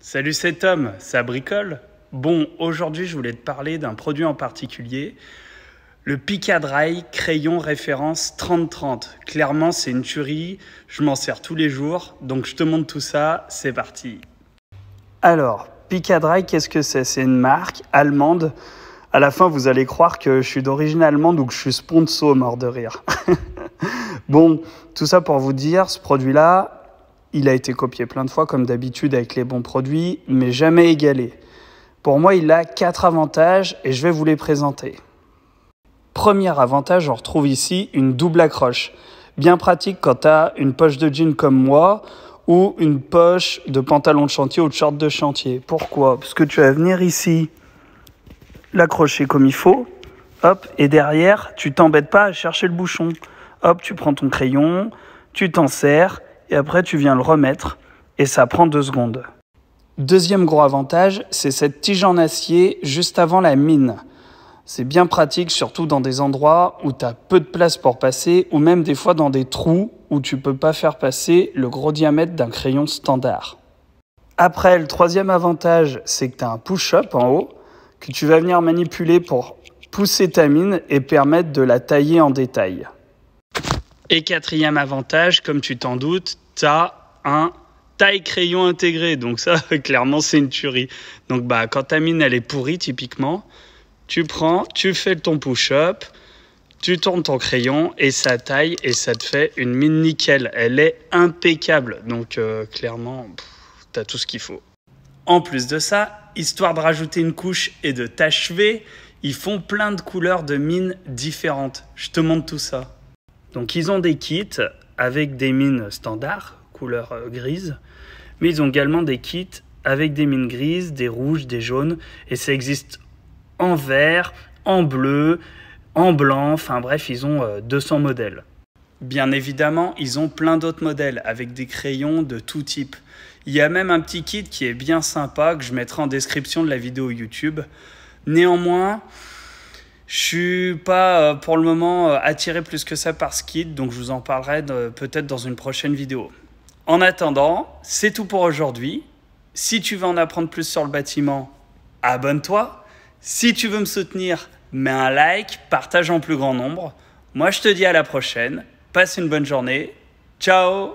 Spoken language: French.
Salut cet homme, ça bricole Bon, aujourd'hui je voulais te parler d'un produit en particulier, le Picadry crayon référence 3030. Clairement c'est une tuerie, je m'en sers tous les jours, donc je te montre tout ça, c'est parti. Alors, Picadry, qu'est-ce que c'est C'est une marque allemande. À la fin, vous allez croire que je suis d'origine allemande ou que je suis sponsor mort de rire. bon, tout ça pour vous dire, ce produit-là, il a été copié plein de fois, comme d'habitude avec les bons produits, mais jamais égalé. Pour moi, il a quatre avantages et je vais vous les présenter. Premier avantage, on retrouve ici une double accroche. Bien pratique quand tu as une poche de jean comme moi ou une poche de pantalon de chantier ou de short de chantier. Pourquoi Parce que tu vas venir ici, l'accrocher comme il faut, hop, et derrière, tu t'embêtes pas à chercher le bouchon. Hop, tu prends ton crayon, tu t'en sers, et après tu viens le remettre et ça prend deux secondes. Deuxième gros avantage, c'est cette tige en acier juste avant la mine. C'est bien pratique surtout dans des endroits où tu as peu de place pour passer ou même des fois dans des trous où tu peux pas faire passer le gros diamètre d'un crayon standard. Après, le troisième avantage, c'est que tu as un push-up en haut que tu vas venir manipuler pour pousser ta mine et permettre de la tailler en détail. Et quatrième avantage, comme tu t'en doutes, tu as un taille crayon intégré. Donc ça, clairement, c'est une tuerie. Donc bah, quand ta mine, elle est pourrie, typiquement, tu prends, tu fais ton push-up, tu tournes ton crayon et ça taille et ça te fait une mine nickel. Elle est impeccable. Donc euh, clairement, tu as tout ce qu'il faut. En plus de ça, histoire de rajouter une couche et de t'achever, ils font plein de couleurs de mines différentes. Je te montre tout ça. Donc ils ont des kits avec des mines standards, couleur euh, grise, mais ils ont également des kits avec des mines grises, des rouges, des jaunes, et ça existe en vert, en bleu, en blanc, enfin bref, ils ont 200 euh, modèles. Bien évidemment, ils ont plein d'autres modèles avec des crayons de tout type. Il y a même un petit kit qui est bien sympa que je mettrai en description de la vidéo YouTube. Néanmoins, je suis pas euh, pour le moment euh, attiré plus que ça par Skid, donc je vous en parlerai euh, peut-être dans une prochaine vidéo. En attendant, c'est tout pour aujourd'hui. Si tu veux en apprendre plus sur le bâtiment, abonne-toi. Si tu veux me soutenir, mets un like, partage en plus grand nombre. Moi, je te dis à la prochaine. Passe une bonne journée. Ciao